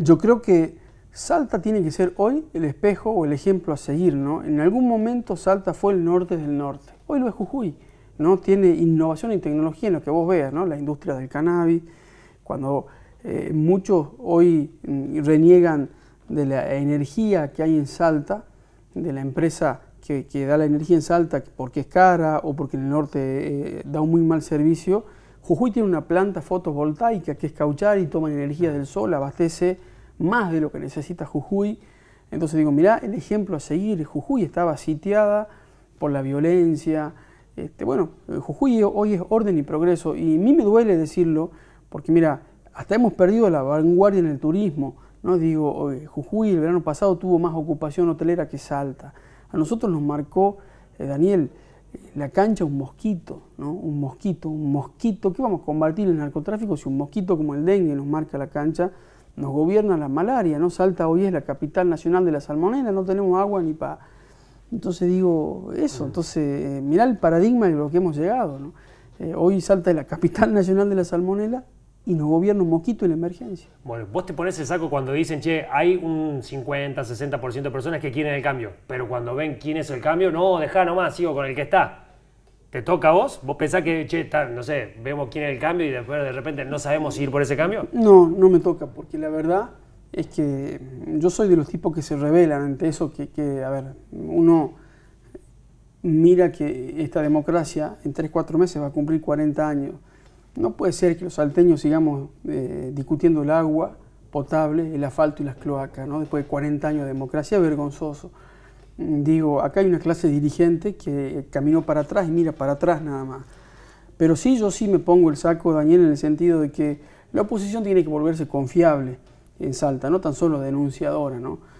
yo creo que Salta tiene que ser hoy el espejo o el ejemplo a seguir, ¿no? En algún momento Salta fue el norte del norte, hoy lo es Jujuy, ¿no? Tiene innovación y tecnología en lo que vos veas, ¿no? La industria del cannabis, cuando eh, muchos hoy mm, reniegan de la energía que hay en Salta, de la empresa que, da la energía en Salta porque es cara o porque en el norte eh, da un muy mal servicio, Jujuy tiene una planta fotovoltaica que es cauchar y toma energía del sol, abastece más de lo que necesita Jujuy. Entonces digo, mirá, el ejemplo a seguir, Jujuy estaba sitiada por la violencia. Este, bueno, Jujuy hoy es orden y progreso y a mí me duele decirlo porque mira, hasta hemos perdido la vanguardia en el turismo. ¿no? Digo, Jujuy el verano pasado tuvo más ocupación hotelera que Salta. A nosotros nos marcó, eh, Daniel, eh, la cancha un mosquito, Un mosquito, un mosquito. ¿Qué vamos a combatir el narcotráfico si un mosquito como el dengue nos marca la cancha? nos gobierna la malaria, ¿no? Salta hoy es la capital nacional de la salmonela, no tenemos agua ni para... Entonces digo eso, entonces eh, mirá el paradigma de lo que hemos llegado, ¿no? Eh, hoy Salta es la capital nacional de la salmonela y nos gobierna un mosquito en la emergencia. Bueno, vos te pones el saco cuando dicen, che, hay un 50, 60% de personas que quieren el cambio, pero cuando ven quién es el cambio, no, dejá nomás, sigo con el que está te toca a vos? ¿Vos pensás que, che, no sé, vemos quién es el cambio y después de repente no sabemos ir por ese cambio? No, no me toca, porque la verdad es que yo soy de los tipos que se revelan ante eso, que, a ver, uno mira que esta democracia en 3, 4 meses va a cumplir 40 años. No puede ser que los salteños sigamos eh, discutiendo el agua potable, el asfalto y las cloacas, ¿no? Después de 40 años de democracia, vergonzoso digo, acá hay una clase dirigente que caminó para atrás y mira para atrás nada más. Pero sí, yo sí me pongo el saco, Daniel, en el sentido de que la oposición tiene que volverse confiable en Salta, no tan solo denunciadora, ¿no?